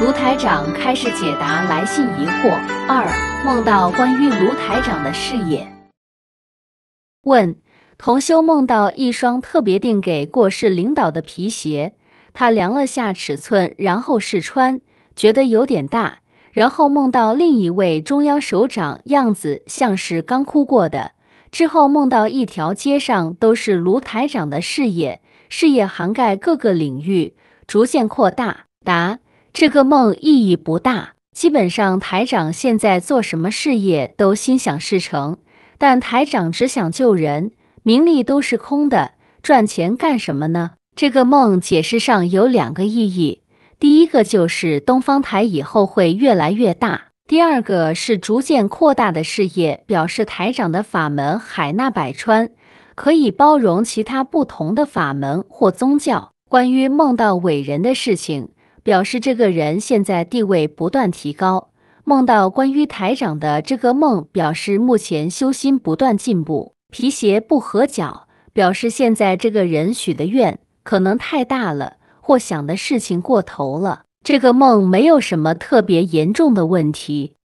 卢台长开始解答来信疑惑。二梦到关于卢台长的事业。问：同修梦到一双特别订给过世领导的皮鞋，他量了下尺寸，然后试穿，觉得有点大。然后梦到另一位中央首长，样子像是刚哭过的。之后梦到一条街上都是卢台长的事业，事业涵盖各个领域，逐渐扩大。答。这个梦意义不大，基本上台长现在做什么事业都心想事成，但台长只想救人，名利都是空的，赚钱干什么呢？这个梦解释上有两个意义，第一个就是东方台以后会越来越大，第二个是逐渐扩大的事业表示台长的法门海纳百川，可以包容其他不同的法门或宗教。关于梦到伟人的事情。表示这个人现在地位不断提高。梦到关于台长的这个梦，表示目前修心不断进步。皮鞋不合脚，表示现在这个人许的愿可能太大了，或想的事情过头了。这个梦没有什么特别严重的问题。